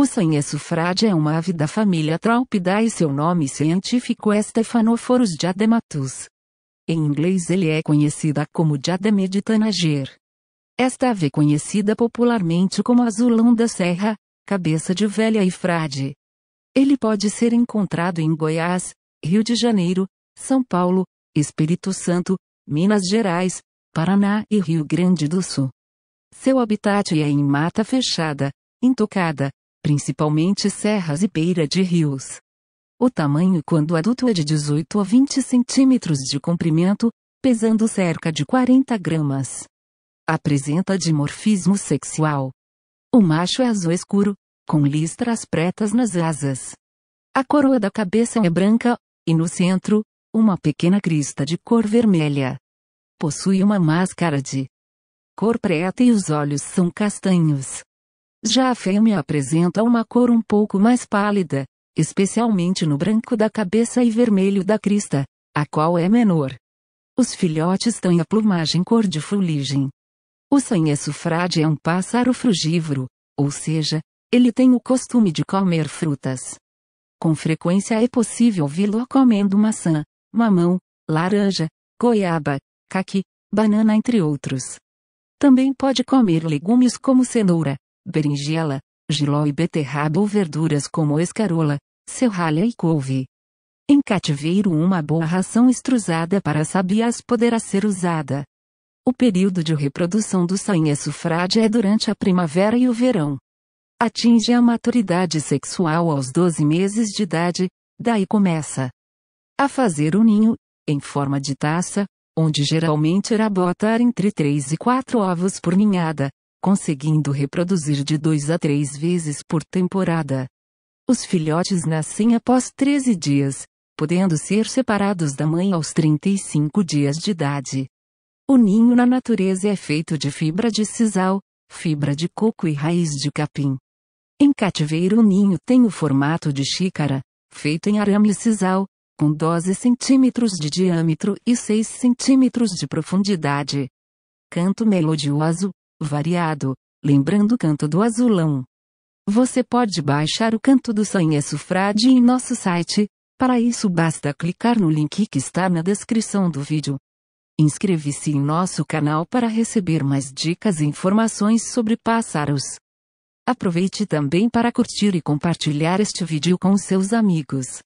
O Sufrade é uma ave da família Traupidae e seu nome científico é Stephanophorus diadematus. Em inglês ele é conhecida como diadema de Tanager. Esta ave é conhecida popularmente como azulão da serra, cabeça de velha e frade. Ele pode ser encontrado em Goiás, Rio de Janeiro, São Paulo, Espírito Santo, Minas Gerais, Paraná e Rio Grande do Sul. Seu habitat é em mata fechada, intocada, principalmente serras e beira de rios. O tamanho quando adulto é de 18 a 20 centímetros de comprimento, pesando cerca de 40 gramas. Apresenta dimorfismo sexual. O macho é azul escuro, com listras pretas nas asas. A coroa da cabeça é branca, e no centro, uma pequena crista de cor vermelha. Possui uma máscara de cor preta e os olhos são castanhos. Já a fêmea apresenta uma cor um pouco mais pálida, especialmente no branco da cabeça e vermelho da crista, a qual é menor. Os filhotes têm a plumagem cor de fuligem. O sufrade é um pássaro frugívoro, ou seja, ele tem o costume de comer frutas. Com frequência é possível vê-lo comendo maçã, mamão, laranja, goiaba, caqui, banana entre outros. Também pode comer legumes como cenoura, berinjela, giló e beterraba ou verduras como escarola, serralha e couve. Em cativeiro uma boa ração estruzada para sabiás poderá ser usada. O período de reprodução do sainha sufrádia é durante a primavera e o verão. Atinge a maturidade sexual aos 12 meses de idade, daí começa a fazer o ninho, em forma de taça, onde geralmente irá botar entre 3 e 4 ovos por ninhada, conseguindo reproduzir de dois a três vezes por temporada. Os filhotes nascem após 13 dias, podendo ser separados da mãe aos 35 dias de idade. O ninho na natureza é feito de fibra de sisal, fibra de coco e raiz de capim. Em cativeiro o ninho tem o formato de xícara, feito em arame sisal, com 12 centímetros de diâmetro e 6 centímetros de profundidade. Canto melodioso, variado, lembrando o canto do azulão. Você pode baixar o canto do Sanha Sufrade em nosso site, para isso basta clicar no link que está na descrição do vídeo. inscreva se em nosso canal para receber mais dicas e informações sobre pássaros. Aproveite também para curtir e compartilhar este vídeo com seus amigos.